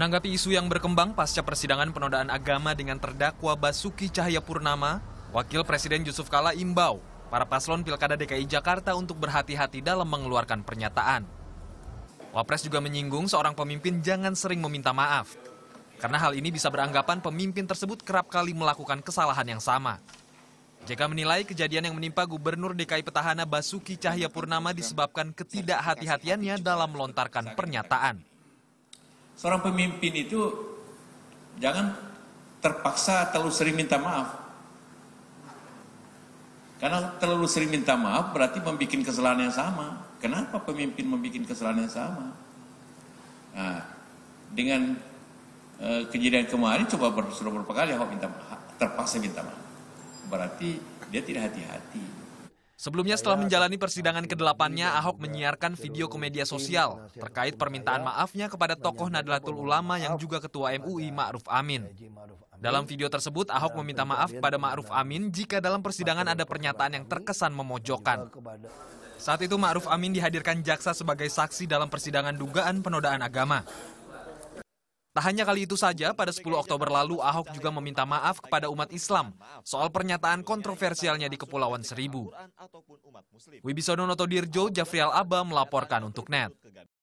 Menanggapi isu yang berkembang pasca persidangan penodaan agama dengan terdakwa Basuki Cahayapurnama, Wakil Presiden Yusuf Kala imbau para paslon Pilkada DKI Jakarta untuk berhati-hati dalam mengeluarkan pernyataan. Wapres juga menyinggung seorang pemimpin jangan sering meminta maaf, karena hal ini bisa beranggapan pemimpin tersebut kerap kali melakukan kesalahan yang sama. Jika menilai kejadian yang menimpa Gubernur DKI Petahana Basuki Cahayapurnama disebabkan ketidakhati-hatiannya dalam melontarkan pernyataan. Seorang pemimpin itu jangan terpaksa terlalu sering minta maaf. Karena terlalu sering minta maaf berarti membuat kesalahan yang sama. Kenapa pemimpin membuat kesalahan yang sama? Nah, dengan e, kejadian kemarin coba sudah berapa kali Ahok minta maaf, terpaksa minta maaf. Berarti dia tidak hati-hati. Sebelumnya setelah menjalani persidangan kedelapannya, Ahok menyiarkan video ke media sosial terkait permintaan maafnya kepada tokoh Nadlatul Ulama yang juga ketua MUI Ma'ruf Amin. Dalam video tersebut, Ahok meminta maaf kepada Ma'ruf Amin jika dalam persidangan ada pernyataan yang terkesan memojokkan. Saat itu Ma'ruf Amin dihadirkan jaksa sebagai saksi dalam persidangan dugaan penodaan agama. Tak hanya kali itu saja, pada 10 Oktober lalu Ahok juga meminta maaf kepada umat Islam soal pernyataan kontroversialnya di Kepulauan Seribu. Wibisono Notodirjo, Jafrial Aba melaporkan untuk NET.